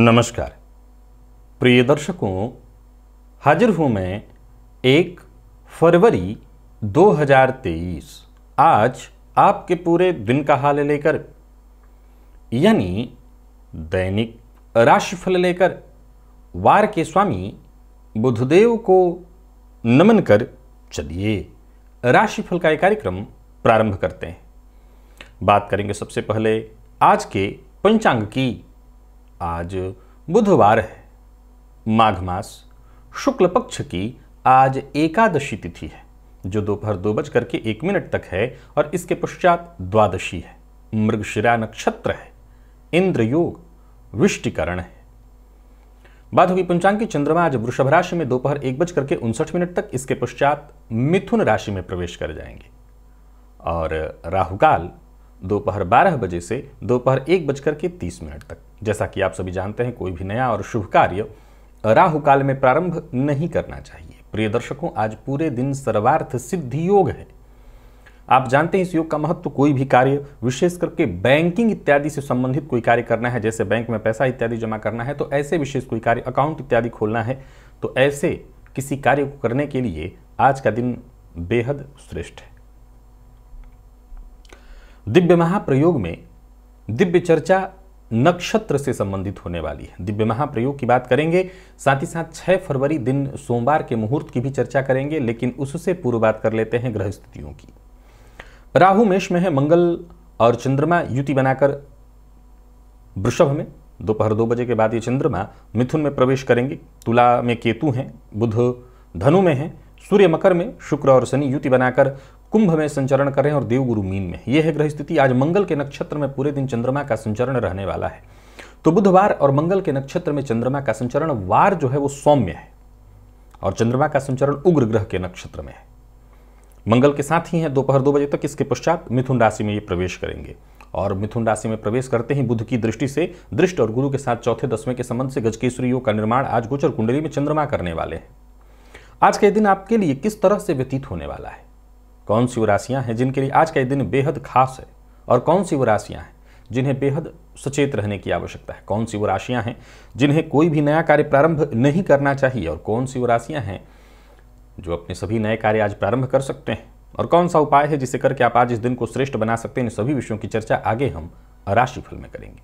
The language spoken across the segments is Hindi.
नमस्कार प्रिय दर्शकों हाजिर हूं मैं एक फरवरी 2023 आज आपके पूरे दिन का हाल लेकर यानी दैनिक राशिफल लेकर वार के स्वामी बुधदेव को नमन कर चलिए राशिफल का एक कार्यक्रम प्रारंभ करते हैं बात करेंगे सबसे पहले आज के पंचांग की आज बुधवार है माघ मास शुक्ल पक्ष की आज एकादशी तिथि है जो दोपहर दो, दो के एक मिनट तक है और इसके पश्चात द्वादशी है मृगशिरा नक्षत्र है इंद्र योग विष्टिकरण है बात होगी पंचांग की चंद्रमा आज वृषभ राशि में दोपहर एक बजकर के उनसठ मिनट तक इसके पश्चात मिथुन राशि में प्रवेश कर जाएंगे और राहुकाल दोपहर बारह बजे से दोपहर एक बजकर के तीस मिनट तक जैसा कि आप सभी जानते हैं कोई भी नया और शुभ कार्य राहु काल में प्रारंभ नहीं करना चाहिए प्रिय दर्शकों आज पूरे दिन सर्वार्थ सिद्धि योग है आप जानते हैं इस योग का महत्व तो कोई भी कार्य विशेष करके बैंकिंग इत्यादि से संबंधित कोई कार्य करना है जैसे बैंक में पैसा इत्यादि जमा करना है तो ऐसे विशेष कोई कार्य अकाउंट इत्यादि खोलना है तो ऐसे किसी कार्य को करने के लिए आज का दिन बेहद श्रेष्ठ है दिव्य महाप्रयोग में दिव्य चर्चा नक्षत्र से संबंधित होने वाली है दिव्य महाप्रयोग की बात करेंगे साथ ही साथ 6 फरवरी दिन सोमवार के मुहूर्त की भी चर्चा करेंगे लेकिन उससे पूर्व बात कर लेते हैं ग्रह स्थितियों की राहु मेष में है मंगल और चंद्रमा युति बनाकर वृषभ में दोपहर दो, दो बजे के बाद ये चंद्रमा मिथुन में प्रवेश करेंगे तुला में केतु हैं बुध धनु में हैं सूर्य मकर में शुक्र और शनि युति बनाकर कुंभ में संचरण कर रहे हैं और देवगुरु मीन में यह है ग्रह स्थिति आज मंगल के नक्षत्र में पूरे दिन चंद्रमा का संचरण रहने वाला है तो बुधवार और मंगल के नक्षत्र में चंद्रमा का संचरण वार जो है वो सौम्य है और चंद्रमा का संचरण उग्र ग्रह के नक्षत्र में है मंगल के साथ ही है दोपहर दो, दो बजे तक इसके पश्चात मिथुन राशि में ये प्रवेश करेंगे और मिथुन राशि में प्रवेश करते ही बुध की दृष्टि से दृष्ट और गुरु के साथ चौथे दसवें के संबंध से गजकेश्वरी योग का निर्माण आज गोचर कुंडली में चंद्रमा करने वाले हैं आज का दिन आपके लिए किस तरह से व्यतीत होने वाला है कौन सी वो राशियाँ हैं जिनके लिए आज का दिन बेहद खास है और कौन सी वो राशियाँ हैं जिन्हें बेहद सचेत रहने की आवश्यकता है कौन सी वो राशियाँ हैं जिन्हें कोई भी नया कार्य प्रारंभ नहीं करना चाहिए और कौन सी वो राशियाँ हैं जो अपने सभी नए कार्य आज प्रारंभ कर सकते हैं और कौन सा उपाय है जिसे करके आप आज इस दिन को श्रेष्ठ बना सकते हैं इन सभी विषयों की चर्चा आगे हम राशिफल में करेंगे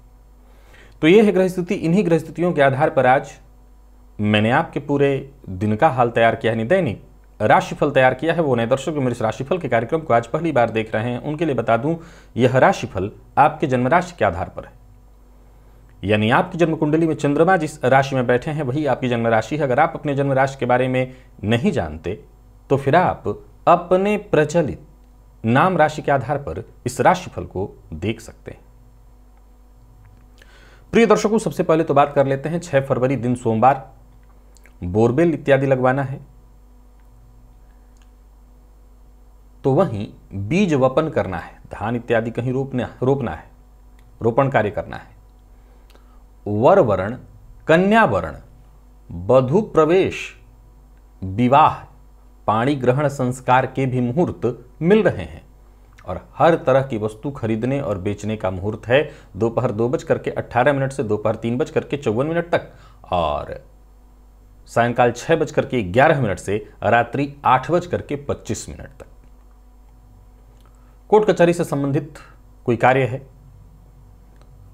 तो ये है ग्रह स्थिति इन्हीं ग्रह स्थितियों के आधार पर आज मैंने आपके पूरे दिन का हाल तैयार किया है दैनिक राशिफल तैयार किया है वो नए दर्शक मेरे राशिफल के कार्यक्रम को आज पहली बार देख रहे हैं उनके लिए बता दूं यह राशिफल आपके जन्म राशि के आधार पर है यानी आपकी जन्म कुंडली में चंद्रमा जिस राशि में बैठे हैं वही आपकी जन्म राशि है अगर आप अपने जन्म राशि के बारे में नहीं जानते तो फिर आप अपने प्रचलित नाम राशि के आधार पर इस राशिफल को देख सकते हैं प्रिय दर्शकों सबसे पहले तो बात कर लेते हैं 6 फरवरी दिन सोमवार बोरवेल इत्यादि लगवाना है तो वहीं बीज वपन करना है धान इत्यादि कहीं रोपने रोपना है रोपण कार्य करना है वर वर्ण कन्या वरण बधु प्रवेश विवाह पाणी ग्रहण संस्कार के भी मुहूर्त मिल रहे हैं और हर तरह की वस्तु खरीदने और बेचने का मुहूर्त है दोपहर दो बज करके अट्ठारह मिनट से दोपहर तीन बज करके चौवन मिनट तक और सायंकाल छह बजकर के ग्यारह मिनट से रात्रि आठ बजकर के पच्चीस मिनट तक कोर्ट कचहरी से संबंधित कोई कार्य है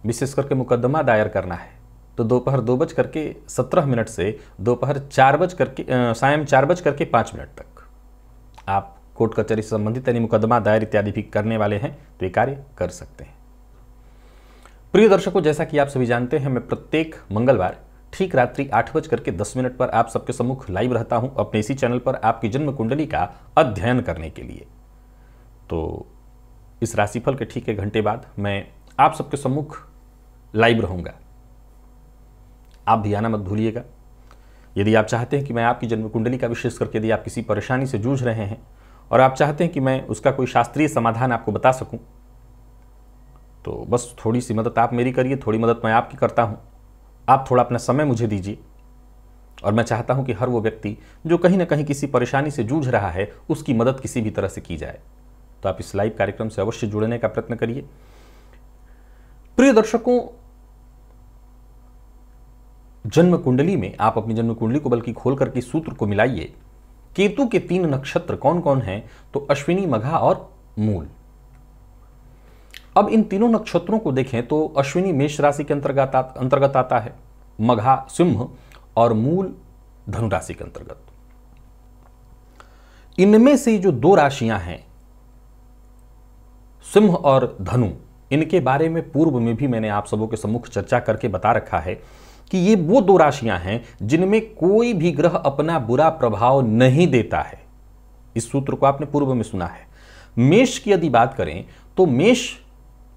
विशेष करके मुकदमा दायर करना है तो दोपहर दो बज करके सत्रह मिनट से दोपहर चार बज करके सायं चार बज करके पांच मिनट तक आप कोर्ट कचहरी से संबंधित यानी मुकदमा दायर इत्यादि भी करने वाले हैं तो ये कार्य कर सकते हैं प्रिय दर्शकों जैसा कि आप सभी जानते हैं मैं प्रत्येक मंगलवार ठीक रात्रि आठ बज करके दस मिनट पर आप सबके सम्मुख लाइव रहता हूं अपने इसी चैनल पर आपकी जन्म कुंडली का अध्ययन करने के लिए तो इस राशिफल के ठीक एक घंटे बाद मैं आप सबके सम्मुख लाइव रहूंगा आप भी आना मत भूलिएगा यदि आप चाहते हैं कि मैं आपकी जन्म कुंडली का विशेष करके यदि आप किसी परेशानी से जूझ रहे हैं और आप चाहते हैं कि मैं उसका कोई शास्त्रीय समाधान आपको बता सकूं तो बस थोड़ी सी मदद आप मेरी करिए थोड़ी मदद मैं आपकी करता हूं आप थोड़ा अपना समय मुझे दीजिए और मैं चाहता हूं कि हर वो व्यक्ति जो कहीं ना कहीं किसी परेशानी से जूझ रहा है उसकी मदद किसी भी तरह से की जाए तो आप इस लाइव कार्यक्रम से अवश्य जुड़ने का प्रयत्न करिए प्रिय दर्शकों जन्म कुंडली में आप अपनी जन्म कुंडली को बल्कि खोल करके सूत्र को मिलाइए केतु के तीन नक्षत्र कौन कौन हैं तो अश्विनी मघा और मूल अब इन तीनों नक्षत्रों को देखें तो अश्विनी मेष राशि के अंतर्गत अंतर्गत आता है मघा सिंह और मूल धनु राशि के अंतर्गत इनमें से जो दो राशियां हैं सिंह और धनु इनके बारे में पूर्व में भी मैंने आप सबों के सम्मुख चर्चा करके बता रखा है कि ये वो दो राशियां हैं जिनमें कोई भी ग्रह अपना बुरा प्रभाव नहीं देता है इस सूत्र को आपने पूर्व में सुना है मेष की यदि बात करें तो मेष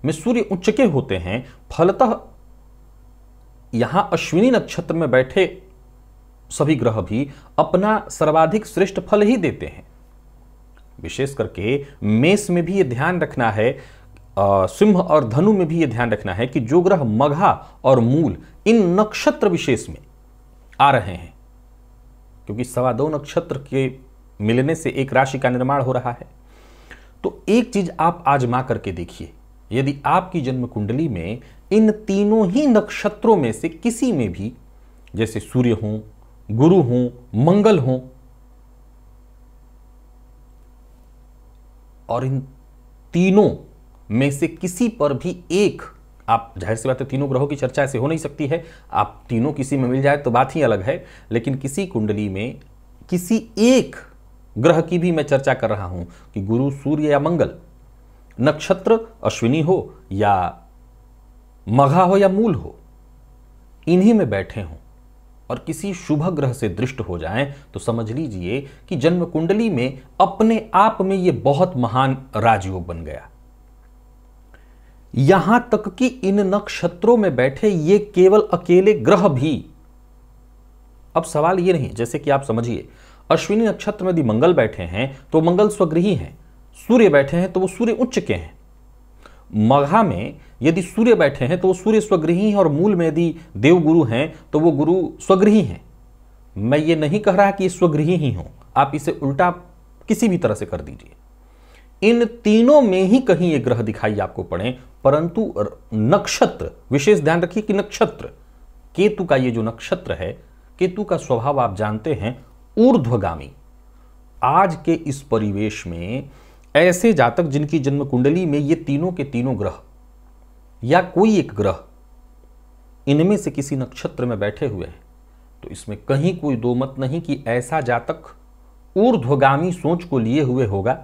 में सूर्य उच्च के होते हैं फलतः यहां अश्विनी नक्षत्र में बैठे सभी ग्रह भी अपना सर्वाधिक श्रेष्ठ फल ही देते हैं विशेष करके मेष में भी यह ध्यान रखना है सिंह और धनु में भी यह ध्यान रखना है कि जो ग्रह मघा और मूल इन नक्षत्र विशेष में आ रहे हैं क्योंकि सवा दो नक्षत्र के मिलने से एक राशि का निर्माण हो रहा है तो एक चीज आप आजमा करके देखिए यदि आपकी जन्म कुंडली में इन तीनों ही नक्षत्रों में से किसी में भी जैसे सूर्य हो गुरु हो मंगल हो और इन तीनों में से किसी पर भी एक आप जाहिर सी बात है तीनों ग्रहों की चर्चा ऐसे हो नहीं सकती है आप तीनों किसी में मिल जाए तो बात ही अलग है लेकिन किसी कुंडली में किसी एक ग्रह की भी मैं चर्चा कर रहा हूं कि गुरु सूर्य या मंगल नक्षत्र अश्विनी हो या मघा हो या मूल हो इन्हीं में बैठे हों और किसी शुभ ग्रह से दृष्ट हो जाएं तो समझ लीजिए कि जन्म कुंडली में अपने आप में यह बहुत महान राजयोग बन गया यहां तक कि इन नक्षत्रों में बैठे ये केवल अकेले ग्रह भी अब सवाल ये नहीं जैसे कि आप समझिए अश्विनी नक्षत्र में यदि मंगल बैठे हैं तो मंगल स्वगृही हैं सूर्य बैठे हैं तो वो सूर्य उच्च के हैं मघा में यदि सूर्य बैठे हैं तो वो सूर्य स्वगृही हैं और मूल में यदि देव गुरु हैं तो वो गुरु स्वगृही हैं मैं ये नहीं कह रहा कि स्वगृही ही हों आप इसे उल्टा किसी भी तरह से कर दीजिए इन तीनों में ही कहीं ये ग्रह दिखाई आपको पड़े परंतु नक्षत्र विशेष ध्यान रखिए कि नक्षत्र केतु का ये जो नक्षत्र है केतु का स्वभाव आप जानते हैं ऊर्ध्वगामी आज के इस परिवेश में ऐसे जातक जिनकी जन्म कुंडली में ये तीनों के तीनों ग्रह या कोई एक ग्रह इनमें से किसी नक्षत्र में बैठे हुए हैं तो इसमें कहीं कोई दो मत नहीं कि ऐसा जातक ऊर्ध्वगामी सोच को लिए हुए होगा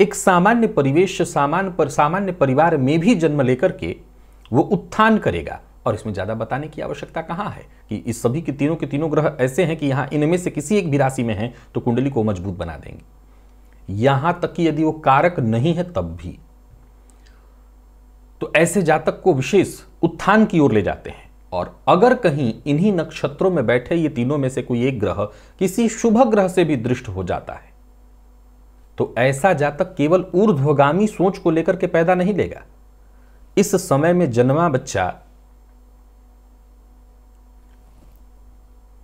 एक सामान्य परिवेश सामान्य पर सामान्य परिवार में भी जन्म लेकर के वो उत्थान करेगा और इसमें ज़्यादा बताने की आवश्यकता कहां है कि इस सभी के तीनों के तीनों ग्रह ऐसे हैं कि यहां इनमें से किसी एक भी राशि में है तो कुंडली को मजबूत बना देंगे यहां तक कि यदि वो कारक नहीं है तब भी तो ऐसे जातक को विशेष उत्थान की ओर ले जाते हैं और अगर कहीं इन्हीं नक्षत्रों में बैठे ये तीनों में से कोई एक ग्रह किसी शुभ ग्रह से भी दृष्ट हो जाता है तो ऐसा जातक केवल ऊर्ध्वगामी सोच को लेकर के पैदा नहीं लेगा इस समय में जन्मा बच्चा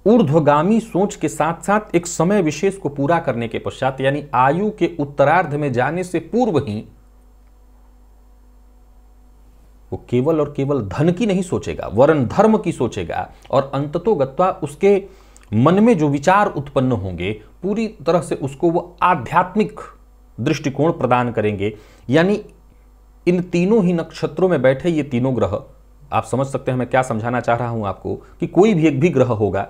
ऊर्ध्वगामी सोच के साथ साथ एक समय विशेष को पूरा करने के पश्चात यानी आयु के उत्तरार्ध में जाने से पूर्व ही वो केवल और केवल धन की नहीं सोचेगा वरन धर्म की सोचेगा और अंततोगत्वा उसके मन में जो विचार उत्पन्न होंगे पूरी तरह से उसको वो आध्यात्मिक दृष्टिकोण प्रदान करेंगे यानी इन तीनों ही नक्षत्रों में बैठे ये तीनों ग्रह आप समझ सकते हैं मैं क्या समझाना चाह रहा हूं आपको कि कोई भी एक भी ग्रह होगा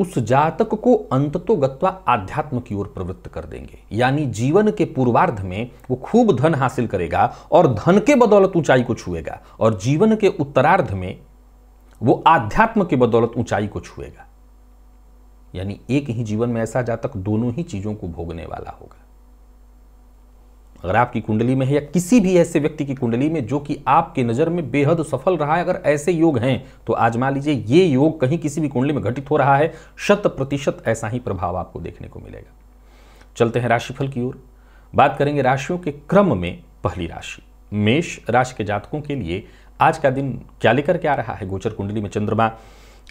उस जातक को अंत तो गत्वा आध्यात्म की ओर प्रवृत्त कर देंगे यानी जीवन के पूर्वार्ध में वो खूब धन हासिल करेगा और धन के बदौलत ऊंचाई को छुएगा और जीवन के उत्तरार्ध में वो आध्यात्म के बदौलत ऊंचाई को छुएगा यानी एक ही जीवन में ऐसा जातक दोनों ही चीजों को भोगने वाला होगा अगर आपकी कुंडली में है या किसी भी ऐसे व्यक्ति की कुंडली में जो कि आपके नज़र में बेहद सफल रहा है अगर ऐसे योग हैं तो आजमा लीजिए ये योग कहीं किसी भी कुंडली में घटित हो रहा है शत प्रतिशत ऐसा ही प्रभाव आपको देखने को मिलेगा चलते हैं राशिफल की ओर बात करेंगे राशियों के क्रम में पहली राशि मेष राशि के जातकों के लिए आज का दिन क्या लेकर के आ रहा है गोचर कुंडली में चंद्रमा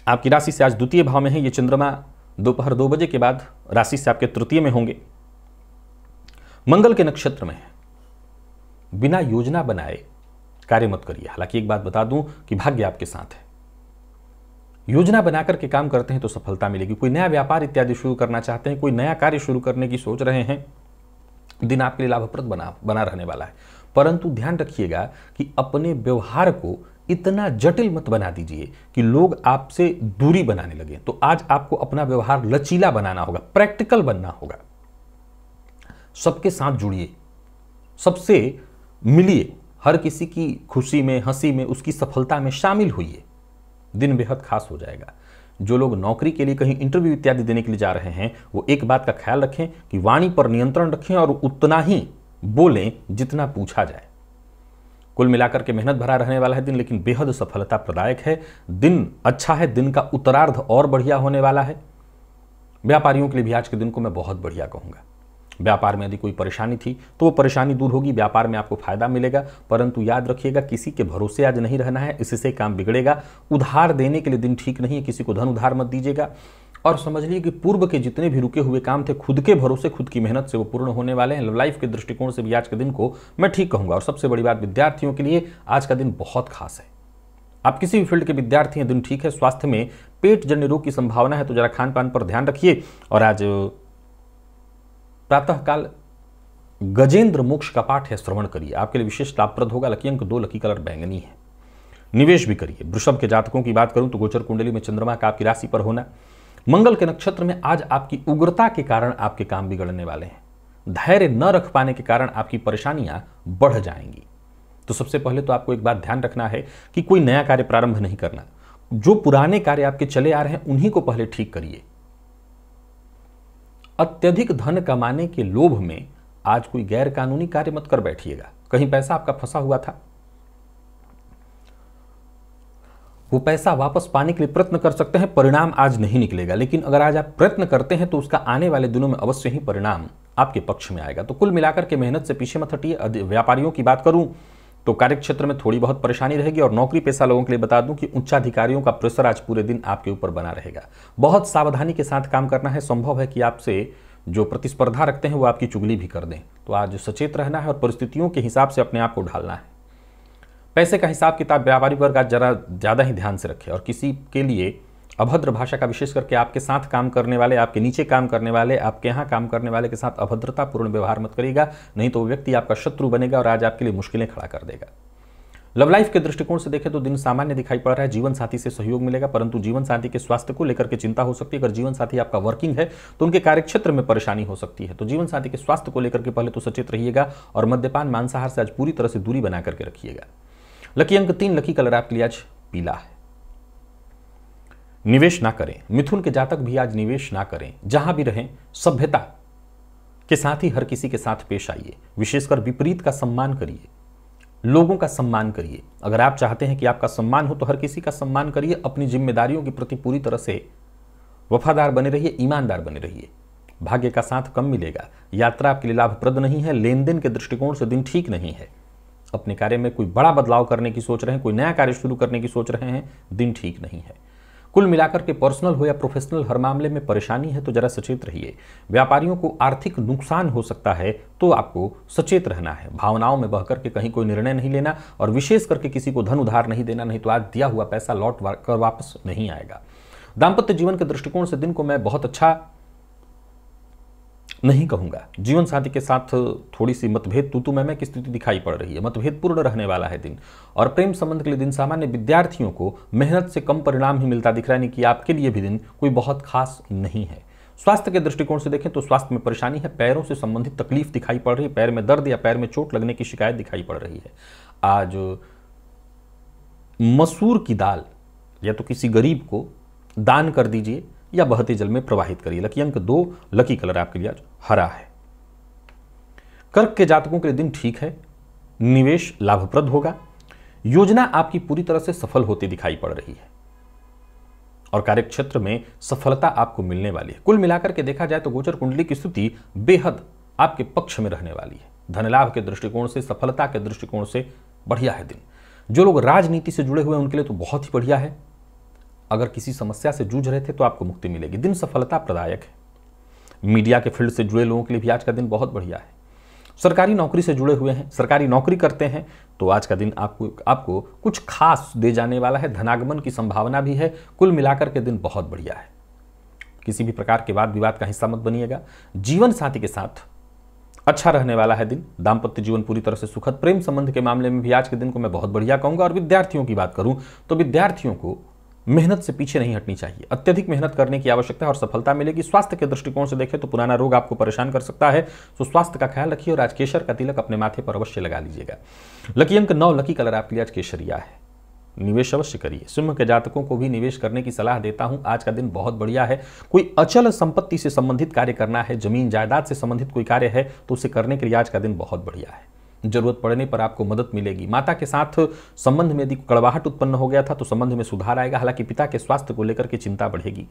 आपकी राशि से आज द्वितीय भाव में है ये चंद्रमा दोपहर दो, दो बजे के बाद राशि से आपके तृतीय में होंगे मंगल के नक्षत्र में है बिना योजना बनाए कार्य मत करिए हालांकि एक बात बता दूं कि भाग्य आपके साथ है योजना बनाकर के काम करते हैं तो सफलता मिलेगी कोई नया व्यापार इत्यादि शुरू करना चाहते हैं कोई नया कार्य शुरू करने की सोच रहे हैं दिन आपके लिए लाभप्रद बना बना रहने वाला है परंतु ध्यान रखिएगा कि अपने व्यवहार को इतना जटिल मत बना दीजिए कि लोग आपसे दूरी बनाने लगे तो आज आपको अपना व्यवहार लचीला बनाना होगा प्रैक्टिकल बनना होगा सबके साथ जुड़िए सबसे मिलिए हर किसी की खुशी में हंसी में उसकी सफलता में शामिल होइए दिन बेहद खास हो जाएगा जो लोग नौकरी के लिए कहीं इंटरव्यू इत्यादि देने के लिए जा रहे हैं वो एक बात का ख्याल रखें कि वाणी पर नियंत्रण रखें और उतना ही बोलें जितना पूछा जाए कुल मिलाकर के मेहनत भरा रहने वाला है दिन लेकिन बेहद सफलता प्रदायक है दिन अच्छा है दिन का उत्तरार्ध और बढ़िया होने वाला है व्यापारियों के लिए भी आज के दिन को मैं बहुत बढ़िया कहूंगा व्यापार में यदि कोई परेशानी थी तो वो परेशानी दूर होगी व्यापार में आपको फायदा मिलेगा परंतु याद रखिएगा किसी के भरोसे आज नहीं रहना है इससे काम बिगड़ेगा उधार देने के लिए दिन ठीक नहीं है किसी को धन उधार मत दीजिएगा और समझ लीजिए कि पूर्व के जितने भी रुके हुए काम थे खुद के भरोसे खुद की मेहनत से वो पूर्ण होने वाले हैं लाइफ के दृष्टिकोण से भी आज के दिन को मैं ठीक कहूँगा और सबसे बड़ी बात विद्यार्थियों के लिए आज का दिन बहुत खास है आप किसी भी फील्ड के विद्यार्थी हैं दिन ठीक है स्वास्थ्य में पेट जन्य रोग की संभावना है तो जरा खान पान पर ध्यान रखिए और आज प्रातःकाल गजेंद्र मोक्ष का पाठ है श्रवण करिए आपके लिए विशेष लाभप्रद होगा लकी अंक दो लकी कलर बैंगनी है निवेश भी करिए वृषभ के जातकों की बात करूं तो गोचर कुंडली में चंद्रमा का आपकी राशि पर होना मंगल के नक्षत्र में आज आपकी उग्रता के कारण आपके काम बिगड़ने वाले हैं धैर्य न रख पाने के कारण आपकी परेशानियां बढ़ जाएंगी तो सबसे पहले तो आपको एक बात ध्यान रखना है कि कोई नया कार्य प्रारंभ नहीं करना जो पुराने कार्य आपके चले आ रहे हैं उन्हीं को पहले ठीक करिए अत्यधिक धन कमाने के लोभ में आज कोई गैरकानूनी कार्य मत कर बैठिएगा कहीं पैसा आपका फंसा हुआ था वो पैसा वापस पाने के लिए प्रयत्न कर सकते हैं परिणाम आज नहीं निकलेगा लेकिन अगर आज आप प्रयत्न करते हैं तो उसका आने वाले दिनों में अवश्य ही परिणाम आपके पक्ष में आएगा तो कुल मिलाकर के मेहनत से पीछे मत हटिए व्यापारियों की बात करूं तो कार्य क्षेत्र में थोड़ी बहुत परेशानी रहेगी और नौकरी पेशा लोगों के लिए बता दूं कि उच्चाधिकारियों का प्रेशर आज पूरे दिन आपके ऊपर बना रहेगा बहुत सावधानी के साथ काम करना है संभव है कि आपसे जो प्रतिस्पर्धा रखते हैं वो आपकी चुगली भी कर दें तो आज सचेत रहना है और परिस्थितियों के हिसाब से अपने आप को ढालना है पैसे का हिसाब किताब व्यापारी वर्ग आज जरा ज़्यादा ही ध्यान से रखें और किसी के लिए अभद्र भाषा का विशेष करके आपके साथ काम करने वाले आपके नीचे काम करने वाले आपके यहाँ काम करने वाले के साथ अभद्रतापूर्ण व्यवहार मत करेगा नहीं तो वो व्यक्ति आपका शत्रु बनेगा और आज आपके लिए मुश्किलें खड़ा कर देगा लव लाइफ के दृष्टिकोण से देखें तो दिन सामान्य दिखाई पड़ रहा है जीवन साथी से सहयोग मिलेगा परंतु जीवन साथी के स्वास्थ्य को लेकर के चिंता हो सकती है अगर जीवन साथी आपका वर्किंग है तो उनके कार्यक्षेत्र में परेशानी हो सकती है तो जीवन साथी के स्वास्थ्य को लेकर के पहले तो सचेत रहिएगा और मद्यपान मांसाहार से आज पूरी तरह से दूरी बना करके रखिएगा लकी अंक तीन लकी कलर आपके लिए आज पीला है निवेश ना करें मिथुन के जातक भी आज निवेश ना करें जहां भी रहें सभ्यता के साथ ही हर किसी के साथ पेश आइए विशेषकर विपरीत का सम्मान करिए लोगों का सम्मान करिए अगर आप चाहते हैं कि आपका सम्मान हो तो हर किसी का सम्मान करिए अपनी जिम्मेदारियों के प्रति पूरी तरह से वफादार बने रहिए ईमानदार बने रहिए भाग्य का साथ कम मिलेगा यात्रा आपके लिए लाभप्रद नहीं है लेन देन के दृष्टिकोण से दिन ठीक नहीं है अपने कार्य में कोई बड़ा बदलाव करने की सोच रहे हैं कोई नया कार्य शुरू करने की सोच रहे हैं दिन ठीक नहीं है कुल मिलाकर के पर्सनल हो या प्रोफेशनल हर मामले में परेशानी है तो जरा सचेत रहिए व्यापारियों को आर्थिक नुकसान हो सकता है तो आपको सचेत रहना है भावनाओं में बह करके कहीं कोई निर्णय नहीं लेना और विशेष करके किसी को धन उधार नहीं देना नहीं तो आज दिया हुआ पैसा लौट कर वापस नहीं आएगा दाम्पत्य जीवन के दृष्टिकोण से दिन को मैं बहुत अच्छा नहीं कहूँगा जीवन साथी के साथ थोड़ी सी मतभेद तू तू मैं की स्थिति दिखाई पड़ रही है मतभेदपूर्ण रहने वाला है दिन और प्रेम संबंध के लिए दिन सामान्य विद्यार्थियों को मेहनत से कम परिणाम ही मिलता दिख रहा है कि आपके लिए भी दिन कोई बहुत खास नहीं है स्वास्थ्य के दृष्टिकोण से देखें तो स्वास्थ्य में परेशानी है पैरों से संबंधित तकलीफ दिखाई पड़ रही है पैर में दर्द या पैर में चोट लगने की शिकायत दिखाई पड़ रही है आज मसूर की दाल या तो किसी गरीब को दान कर दीजिए या बहते जल में प्रवाहित करिए लकी अंक दो लकी कलर आपके लिए हरा है कर्क के जातकों के लिए दिन ठीक है निवेश लाभप्रद होगा योजना आपकी पूरी तरह से सफल होती दिखाई पड़ रही है और कार्यक्षेत्र में सफलता आपको मिलने वाली है कुल मिलाकर के देखा जाए तो गोचर कुंडली की स्थिति बेहद आपके पक्ष में रहने वाली है धनलाभ के दृष्टिकोण से सफलता के दृष्टिकोण से बढ़िया है दिन जो लोग राजनीति से जुड़े हुए हैं उनके लिए तो बहुत ही बढ़िया है अगर किसी समस्या से जूझ रहे थे तो आपको मुक्ति मिलेगी दिन सफलता प्रदायक है मीडिया के फील्ड से जुड़े लोगों के लिए भी आज का दिन बहुत बढ़िया है सरकारी नौकरी से जुड़े हुए हैं सरकारी नौकरी करते हैं तो आज का दिन आपको आपको कुछ खास दे जाने वाला है धनागमन की संभावना भी है कुल मिलाकर के दिन बहुत बढ़िया है किसी भी प्रकार के वाद विवाद का हिस्सा मत बनिएगा जीवन साथी के साथ अच्छा रहने वाला है दिन दाम्पत्य जीवन पूरी तरह से सुखद प्रेम संबंध के मामले में भी आज के दिन को मैं बहुत बढ़िया कहूंगा और विद्यार्थियों की बात करूं तो विद्यार्थियों को मेहनत से पीछे नहीं हटनी चाहिए अत्यधिक मेहनत करने की आवश्यकता है और सफलता मिलेगी स्वास्थ्य के दृष्टिकोण से देखें तो पुराना रोग आपको परेशान कर सकता है तो स्वास्थ्य का ख्याल रखिए और आज केशर का तिलक अपने माथे पर अवश्य लगा लीजिएगा लकी अंक नौ लकी कलर आपके लिए आज केशरिया है निवेश अवश्य करिए सिंह के जातकों को भी निवेश करने की सलाह देता हूं आज का दिन बहुत बढ़िया है कोई अचल संपत्ति से संबंधित कार्य करना है जमीन जायदाद से संबंधित कोई कार्य है तो उसे करने के लिए आज का दिन बहुत बढ़िया है जरूरत पड़ने पर आपको मदद मिलेगी माता के साथ संबंध में यदि कड़वाहट उत्पन्न हो गया था तो संबंध में सुधार आएगा हालांकि पिता के स्वास्थ्य को लेकर के चिंता बढ़ेगी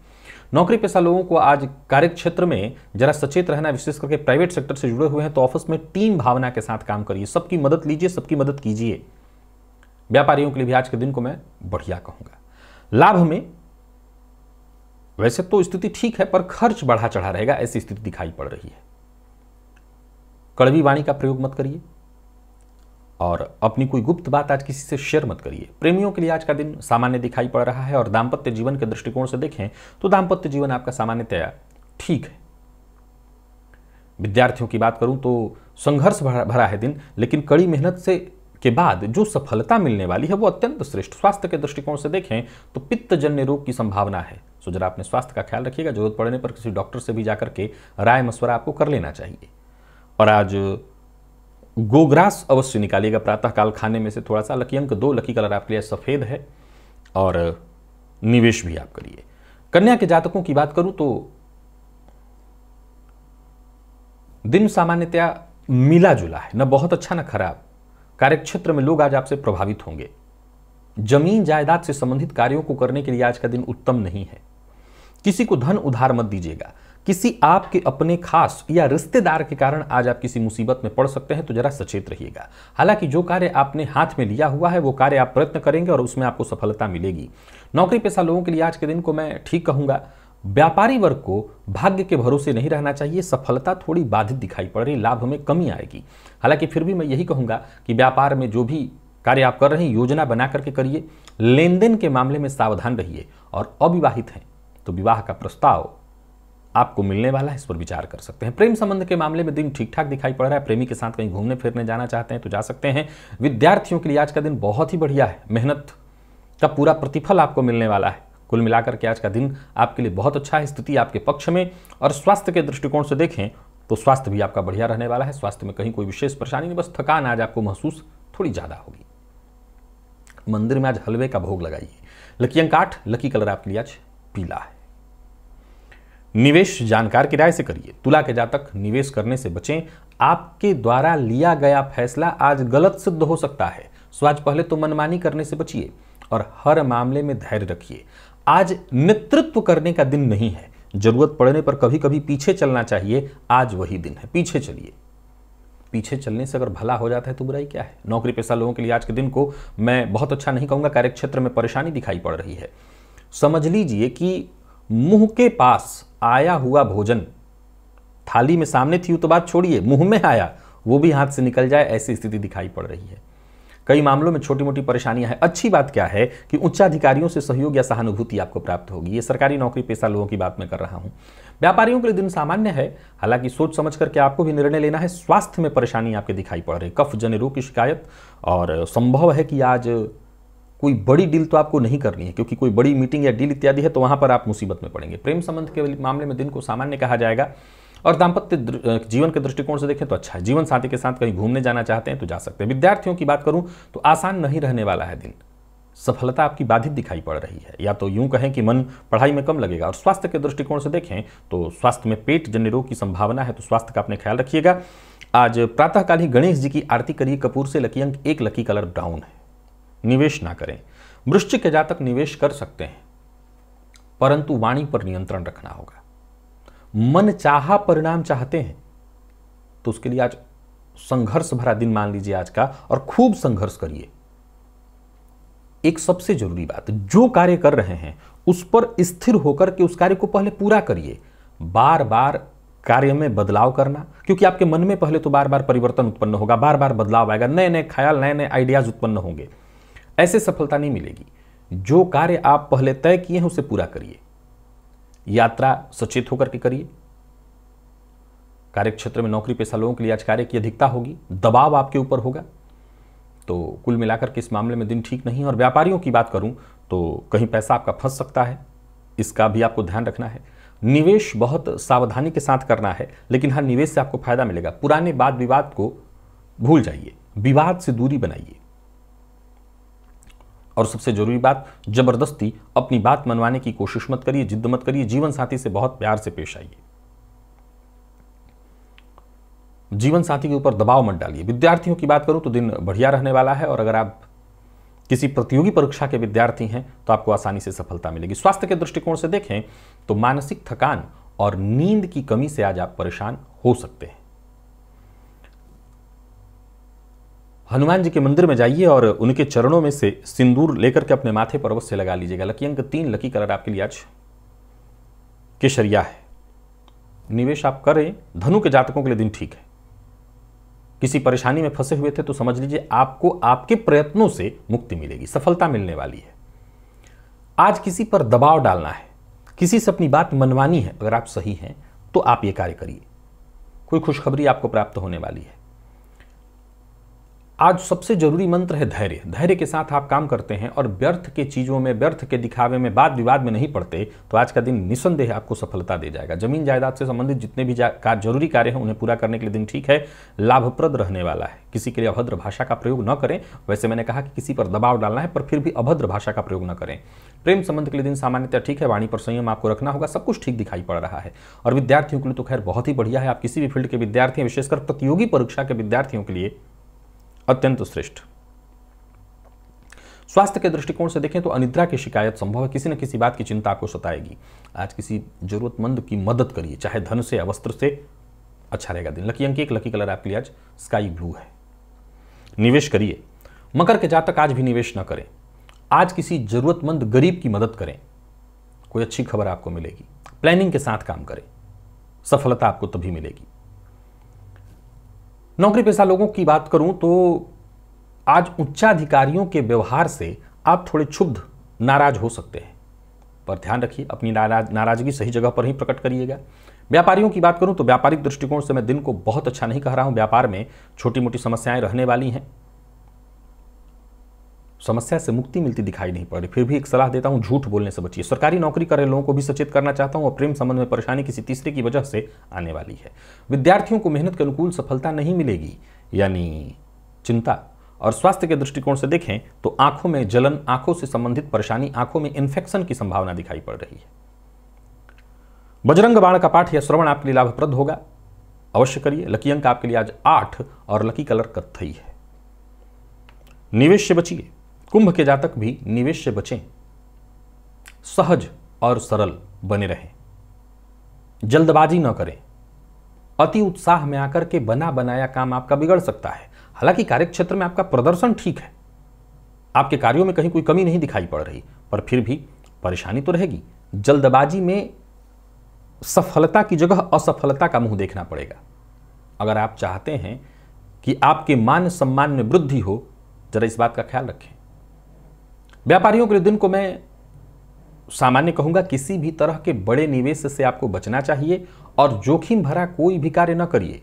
नौकरी पेशा लोगों को आज कार्य क्षेत्र में जरा सचेत रहना विशेष करके प्राइवेट सेक्टर से जुड़े हुए हैं तो ऑफिस में टीम भावना के साथ काम करिए सबकी मदद लीजिए सबकी मदद कीजिए व्यापारियों के लिए भी आज के दिन को मैं बढ़िया कहूंगा लाभ में वैसे तो स्थिति ठीक है पर खर्च बढ़ा चढ़ा रहेगा ऐसी स्थिति दिखाई पड़ रही है कड़वी वाणी का प्रयोग मत करिए और अपनी कोई गुप्त बात आज किसी से शेयर मत करिए प्रेमियों के लिए आज का दिन सामान्य दिखाई पड़ रहा है और दाम्पत्य जीवन के दृष्टिकोण से देखें तो दाम्पत्य जीवन आपका सामान्यतया ठीक है विद्यार्थियों की बात करूं तो संघर्ष भरा है दिन लेकिन कड़ी मेहनत से के बाद जो सफलता मिलने वाली है वो अत्यंत श्रेष्ठ स्वास्थ्य के दृष्टिकोण से देखें तो पित्तजन्य रोग की संभावना है सो जरा अपने स्वास्थ्य का ख्याल रखिएगा जरूरत पड़ने पर किसी डॉक्टर से भी जाकर के राय मशवरा आपको कर लेना चाहिए और आज गोग्रास अवश्य निकालिएगा प्रातःकाल खाने में से थोड़ा सा लकी अंक दो लकी कलर आपके लिए सफ़ेद है और निवेश भी आप करिए कन्या के जातकों की बात करूं तो दिन सामान्यतया मिला जुला है न बहुत अच्छा न खराब कार्यक्षेत्र में लोग आज आपसे प्रभावित होंगे जमीन जायदाद से संबंधित कार्यों को करने के लिए आज का दिन उत्तम नहीं है किसी को धन उधार मत दीजिएगा किसी आपके अपने खास या रिश्तेदार के कारण आज आप किसी मुसीबत में पड़ सकते हैं तो जरा सचेत रहिएगा हालांकि जो कार्य आपने हाथ में लिया हुआ है वो कार्य आप प्रयत्न करेंगे और उसमें आपको सफलता मिलेगी नौकरी पेशा लोगों के लिए आज के दिन को मैं ठीक कहूँगा व्यापारी वर्ग को भाग्य के भरोसे नहीं रहना चाहिए सफलता थोड़ी बाधित दिखाई पड़ रही लाभ में कमी आएगी हालांकि फिर भी मैं यही कहूँगा कि व्यापार में जो भी कार्य आप कर रहे हैं योजना बना करके करिए लेन देन के मामले में सावधान रहिए और अविवाहित हैं तो विवाह का प्रस्ताव आपको मिलने वाला है इस पर विचार कर सकते हैं प्रेम संबंध के मामले में दिन ठीक ठाक दिखाई पड़ रहा है प्रेमी के साथ कहीं घूमने फिरने जाना चाहते हैं तो जा सकते हैं विद्यार्थियों के लिए आज का दिन बहुत ही बढ़िया है मेहनत का पूरा प्रतिफल आपको मिलने वाला है कुल मिलाकर के आज का दिन आपके लिए बहुत अच्छा है स्थिति आपके पक्ष में और स्वास्थ्य के दृष्टिकोण से देखें तो स्वास्थ्य भी आपका बढ़िया रहने वाला है स्वास्थ्य में कहीं कोई विशेष परेशानी नहीं बस थकान आज आपको महसूस थोड़ी ज़्यादा होगी मंदिर में आज हलवे का भोग लगाइए लकी अंकाठ लकी कलर आपके लिए आज पीला है निवेश जानकार की राय से करिए तुला के जातक निवेश करने से बचें आपके द्वारा लिया गया फैसला आज गलत सिद्ध हो सकता है सो आज पहले तो मनमानी करने से बचिए और हर मामले में धैर्य रखिए आज नेतृत्व करने का दिन नहीं है जरूरत पड़ने पर कभी कभी पीछे चलना चाहिए आज वही दिन है पीछे चलिए पीछे चलने से अगर भला हो जाता है तो बुराई क्या है नौकरी पेशा लोगों के लिए आज के दिन को मैं बहुत अच्छा नहीं कहूंगा कार्यक्षेत्र में परेशानी दिखाई पड़ रही है समझ लीजिए कि मुंह के पास आया हुआ भोजन थाली में सामने थी तो बात छोड़िए मुंह में आया वो भी हाथ से निकल जाए ऐसी स्थिति दिखाई पड़ रही है कई मामलों में छोटी मोटी परेशानियां हैं अच्छी बात क्या है कि उच्चाधिकारियों से सहयोग या सहानुभूति आपको प्राप्त होगी ये सरकारी नौकरी पेशा लोगों की बात मैं कर रहा हूं व्यापारियों के लिए दिन सामान्य है हालांकि सोच समझ करके आपको भी निर्णय लेना है स्वास्थ्य में परेशानी आपके दिखाई पड़ रही कफ रोग की शिकायत और संभव है कि आज कोई बड़ी डील तो आपको नहीं करनी है क्योंकि कोई बड़ी मीटिंग या डील इत्यादि है तो वहाँ पर आप मुसीबत में पड़ेंगे प्रेम संबंध के मामले में दिन को सामान्य कहा जाएगा और दाम्पत्य जीवन के दृष्टिकोण से देखें तो अच्छा है जीवन साथी के साथ कहीं घूमने जाना चाहते हैं तो जा सकते हैं विद्यार्थियों की बात करूँ तो आसान नहीं रहने वाला है दिन सफलता आपकी बाधित दिखाई पड़ रही है या तो यूं कहें कि मन पढ़ाई में कम लगेगा और स्वास्थ्य के दृष्टिकोण से देखें तो स्वास्थ्य में पेट जन्य रोग की संभावना है तो स्वास्थ्य का अपने ख्याल रखिएगा आज प्रातःकाल ही गणेश जी की आरती करिए कपूर से लकी अंक एक लकी कलर ब्राउन है निवेश ना करें वृश्चिक के जातक निवेश कर सकते हैं परंतु वाणी पर नियंत्रण रखना होगा मन चाहा परिणाम चाहते हैं तो उसके लिए आज संघर्ष भरा दिन मान लीजिए आज का और खूब संघर्ष करिए एक सबसे जरूरी बात जो कार्य कर रहे हैं उस पर स्थिर होकर के उस कार्य को पहले पूरा करिए बार बार कार्य में बदलाव करना क्योंकि आपके मन में पहले तो बार बार परिवर्तन उत्पन्न होगा बार बार बदलाव आएगा नए नए ख्याल नए नए आइडियाज उत्पन्न होंगे ऐसे सफलता नहीं मिलेगी जो कार्य आप पहले तय किए हैं उसे पूरा करिए यात्रा सचेत होकर के करिए कार्यक्षेत्र में नौकरी पेशा लोगों के लिए आज कार्य की अधिकता होगी दबाव आपके ऊपर होगा तो कुल मिलाकर के इस मामले में दिन ठीक नहीं है और व्यापारियों की बात करूं तो कहीं पैसा आपका फंस सकता है इसका भी आपको ध्यान रखना है निवेश बहुत सावधानी के साथ करना है लेकिन हर निवेश से आपको फायदा मिलेगा पुराने वाद विवाद को भूल जाइए विवाद से दूरी बनाइए और सबसे ज़रूरी बात ज़बरदस्ती अपनी बात मनवाने की कोशिश मत करिए जिद्द मत करिए जीवन साथी से बहुत प्यार से पेश आइए जीवन साथी के ऊपर दबाव मत डालिए विद्यार्थियों की बात करूं तो दिन बढ़िया रहने वाला है और अगर आप किसी प्रतियोगी परीक्षा के विद्यार्थी हैं तो आपको आसानी से सफलता मिलेगी स्वास्थ्य के दृष्टिकोण से देखें तो मानसिक थकान और नींद की कमी से आज आप परेशान हो सकते हैं हनुमान जी के मंदिर में जाइए और उनके चरणों में से सिंदूर लेकर के अपने माथे पर अवश्य लगा लीजिएगा लकी अंक तीन लकी कलर आपके लिए आज केसरिया है निवेश आप करें धनु के जातकों के लिए दिन ठीक है किसी परेशानी में फंसे हुए थे तो समझ लीजिए आपको आपके प्रयत्नों से मुक्ति मिलेगी सफलता मिलने वाली है आज किसी पर दबाव डालना है किसी से अपनी बात मनवानी है अगर आप सही हैं तो आप ये कार्य करिए कोई खुशखबरी आपको प्राप्त होने वाली है आज सबसे जरूरी मंत्र है धैर्य धैर्य के साथ आप काम करते हैं और व्यर्थ के चीज़ों में व्यर्थ के दिखावे में वाद विवाद में नहीं पड़ते तो आज का दिन निसंदेह आपको सफलता दे जाएगा जमीन जायदाद से संबंधित जितने भी का जरूरी कार्य हैं उन्हें पूरा करने के लिए दिन ठीक है लाभप्रद रहने वाला है किसी के लिए अभद्र भाषा का प्रयोग न करें वैसे मैंने कहा कि किसी पर दबाव डालना है पर फिर भी अभद्र भाषा का प्रयोग न करें प्रेम संबंध के लिए दिन सामान्यतः ठीक है वाणी पर संयम आपको रखना होगा सब कुछ ठीक दिखाई पड़ रहा है और विद्यार्थियों के लिए तो खैर बहुत ही बढ़िया है आप किसी भी फील्ड के विद्यार्थी विशेषकर प्रतियोगी परीक्षा के विद्यार्थियों के लिए अत्यंत श्रेष्ठ स्वास्थ्य के दृष्टिकोण से देखें तो अनिद्रा की शिकायत संभव है किसी न किसी बात की चिंता आपको सताएगी आज किसी जरूरतमंद की मदद करिए चाहे धन से या वस्त्र से अच्छा रहेगा दिन लकी अंक एक लकी कलर आपके लिए आज स्काई ब्लू है निवेश करिए मकर के जातक आज भी निवेश न करें आज किसी जरूरतमंद गरीब की मदद करें कोई अच्छी खबर आपको मिलेगी प्लानिंग के साथ काम करें सफलता आपको तभी मिलेगी नौकरी पेशा लोगों की बात करूं तो आज उच्चाधिकारियों के व्यवहार से आप थोड़े क्षुब्ध नाराज हो सकते हैं पर ध्यान रखिए अपनी नाराज नाराजगी सही जगह पर ही प्रकट करिएगा व्यापारियों की बात करूं तो व्यापारिक दृष्टिकोण से मैं दिन को बहुत अच्छा नहीं कह रहा हूं व्यापार में छोटी मोटी समस्याएं रहने वाली हैं समस्या से मुक्ति मिलती दिखाई नहीं पड़ रही फिर भी एक सलाह देता हूँ झूठ बोलने से बचिए सरकारी नौकरी कर रहे लोगों को भी सचेत करना चाहता हूँ और प्रेम संबंध में परेशानी किसी तीसरे की वजह से आने वाली है विद्यार्थियों को मेहनत के अनुकूल सफलता नहीं मिलेगी यानी चिंता और स्वास्थ्य के दृष्टिकोण से देखें तो आंखों में जलन आंखों से संबंधित परेशानी आंखों में इन्फेक्शन की संभावना दिखाई पड़ रही है बजरंग बाण का पाठ या श्रवण आपके लिए लाभप्रद होगा अवश्य करिए लकी अंक आपके लिए आज आठ और लकी कलर कत्थई है निवेश से बचिए कुंभ के जातक भी निवेश से बचें सहज और सरल बने रहें जल्दबाजी न करें अति उत्साह में आकर के बना बनाया काम आपका बिगड़ सकता है हालांकि कार्यक्षेत्र में आपका प्रदर्शन ठीक है आपके कार्यों में कहीं कोई कमी नहीं दिखाई पड़ रही पर फिर भी परेशानी तो रहेगी जल्दबाजी में सफलता की जगह असफलता का मुंह देखना पड़ेगा अगर आप चाहते हैं कि आपके मान सम्मान में वृद्धि हो जरा इस बात का ख्याल रखें व्यापारियों के दिन को मैं सामान्य कहूंगा किसी भी तरह के बड़े निवेश से आपको बचना चाहिए और जोखिम भरा कोई भी कार्य न करिए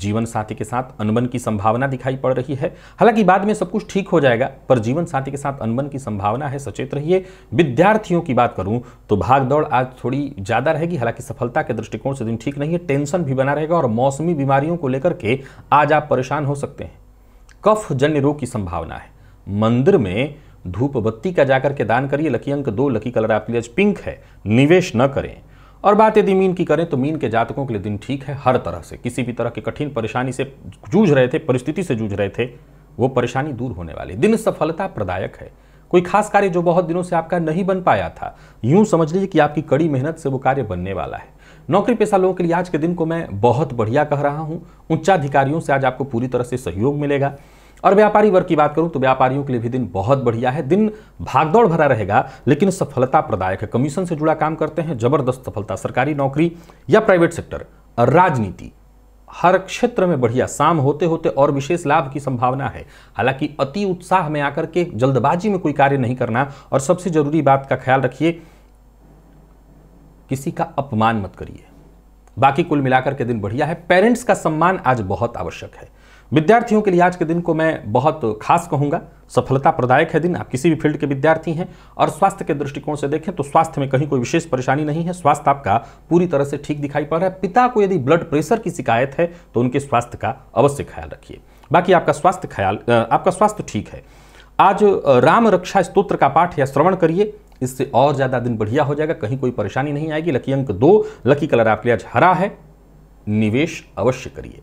जीवन साथी के साथ अनबन की संभावना दिखाई पड़ रही है हालांकि बाद में सब कुछ ठीक हो जाएगा पर जीवन साथी के साथ अनबन की संभावना है सचेत रहिए विद्यार्थियों की बात करूं तो भागदौड़ आज थोड़ी ज़्यादा रहेगी हालांकि सफलता के दृष्टिकोण से दिन ठीक नहीं है टेंशन भी बना रहेगा और मौसमी बीमारियों को लेकर के आज आप परेशान हो सकते हैं कफ जन्य रोग की संभावना है मंदिर में धूप बत्ती का जाकर के दान करिए लकी अंक दो लकी कलर आपके लिए पिंक है निवेश न करें और बात यदि मीन की करें तो मीन के जातकों के लिए दिन ठीक है हर तरह से किसी भी तरह की कठिन परेशानी से जूझ रहे थे परिस्थिति से जूझ रहे थे वो परेशानी दूर होने वाली दिन सफलता प्रदायक है कोई खास कार्य जो बहुत दिनों से आपका नहीं बन पाया था यूं समझ लीजिए कि आपकी कड़ी मेहनत से वो कार्य बनने वाला है नौकरी पेशा लोगों के लिए आज के दिन को मैं बहुत बढ़िया कह रहा हूं उच्चाधिकारियों से आज आपको पूरी तरह से सहयोग मिलेगा और व्यापारी वर्ग की बात करूं तो व्यापारियों के लिए भी दिन बहुत बढ़िया है दिन भागदौड़ भरा रहेगा लेकिन सफलता प्रदायक है कमीशन से जुड़ा काम करते हैं जबरदस्त सफलता सरकारी नौकरी या प्राइवेट सेक्टर राजनीति हर क्षेत्र में बढ़िया शाम होते होते और विशेष लाभ की संभावना है हालांकि अति उत्साह में आकर के जल्दबाजी में कोई कार्य नहीं करना और सबसे जरूरी बात का ख्याल रखिए किसी का अपमान मत करिए बाकी कुल मिलाकर के दिन बढ़िया है पेरेंट्स का सम्मान आज बहुत आवश्यक है विद्यार्थियों के लिए आज के दिन को मैं बहुत खास कहूँगा सफलता प्रदायक है दिन आप किसी भी फील्ड के विद्यार्थी हैं और स्वास्थ्य के दृष्टिकोण से देखें तो स्वास्थ्य में कहीं कोई विशेष परेशानी नहीं है स्वास्थ्य आपका पूरी तरह से ठीक दिखाई पड़ रहा है पिता को यदि ब्लड प्रेशर की शिकायत है तो उनके स्वास्थ्य का अवश्य ख्याल रखिए बाकी आपका स्वास्थ्य ख्याल आपका स्वास्थ्य ठीक है आज राम रक्षा स्तोत्र का पाठ या श्रवण करिए इससे और ज़्यादा दिन बढ़िया हो जाएगा कहीं कोई परेशानी नहीं आएगी लकी अंक दो लकी कलर आपके लिए आज हरा है निवेश अवश्य करिए